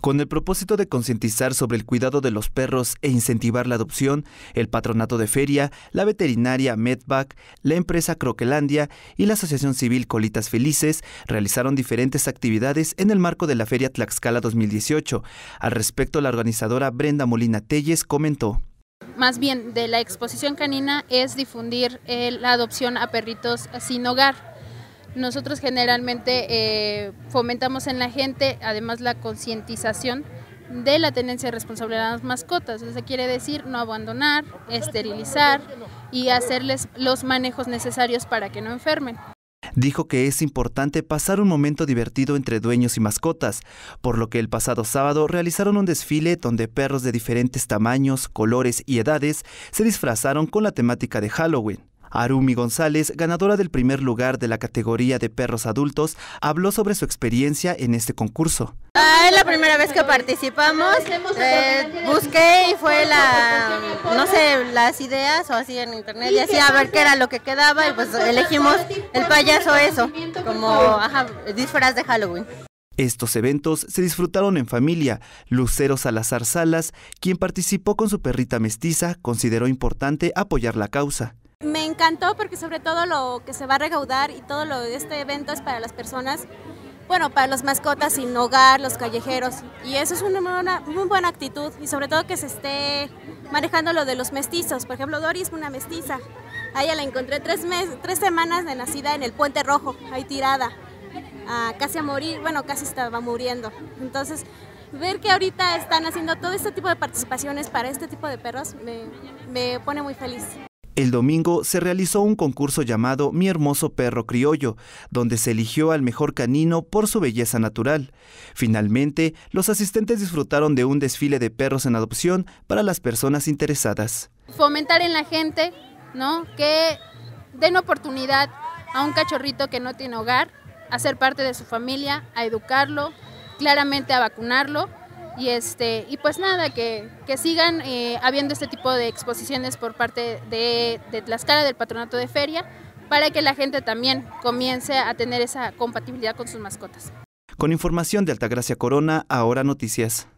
Con el propósito de concientizar sobre el cuidado de los perros e incentivar la adopción, el Patronato de Feria, la veterinaria Medvac, la empresa Croquelandia y la Asociación Civil Colitas Felices realizaron diferentes actividades en el marco de la Feria Tlaxcala 2018. Al respecto, la organizadora Brenda Molina Telles comentó más bien de la exposición canina es difundir eh, la adopción a perritos sin hogar. Nosotros generalmente eh, fomentamos en la gente, además, la concientización de la tenencia responsable de las mascotas. Eso quiere decir no abandonar, esterilizar y hacerles los manejos necesarios para que no enfermen. Dijo que es importante pasar un momento divertido entre dueños y mascotas, por lo que el pasado sábado realizaron un desfile donde perros de diferentes tamaños, colores y edades se disfrazaron con la temática de Halloween. Arumi González, ganadora del primer lugar de la categoría de perros adultos, habló sobre su experiencia en este concurso. Ah, es la primera vez que participamos. Eh, busqué y fue la, no sé, las ideas o así en internet y así a ver qué era lo que quedaba y pues elegimos el payaso eso, como disfraz de Halloween. Estos eventos se disfrutaron en familia. Lucero Salazar Salas, quien participó con su perrita mestiza, consideró importante apoyar la causa. Me encantó porque sobre todo lo que se va a regaudar y todo lo de este evento es para las personas, bueno, para los mascotas sin hogar, los callejeros. Y eso es una, muy buena actitud y sobre todo que se esté manejando lo de los mestizos. Por ejemplo, Dori es una mestiza. A ella la encontré tres, tres semanas de nacida en el Puente Rojo, ahí tirada, casi a morir, bueno, casi estaba muriendo. Entonces, ver que ahorita están haciendo todo este tipo de participaciones para este tipo de perros me, me pone muy feliz. El domingo se realizó un concurso llamado Mi hermoso perro criollo, donde se eligió al mejor canino por su belleza natural. Finalmente, los asistentes disfrutaron de un desfile de perros en adopción para las personas interesadas. Fomentar en la gente, ¿no? Que den oportunidad a un cachorrito que no tiene hogar, a ser parte de su familia, a educarlo, claramente a vacunarlo y, este, y pues nada, que, que sigan eh, habiendo este tipo de exposiciones por parte de, de Tlaxcala, del Patronato de Feria, para que la gente también comience a tener esa compatibilidad con sus mascotas. Con información de Altagracia Corona, ahora noticias.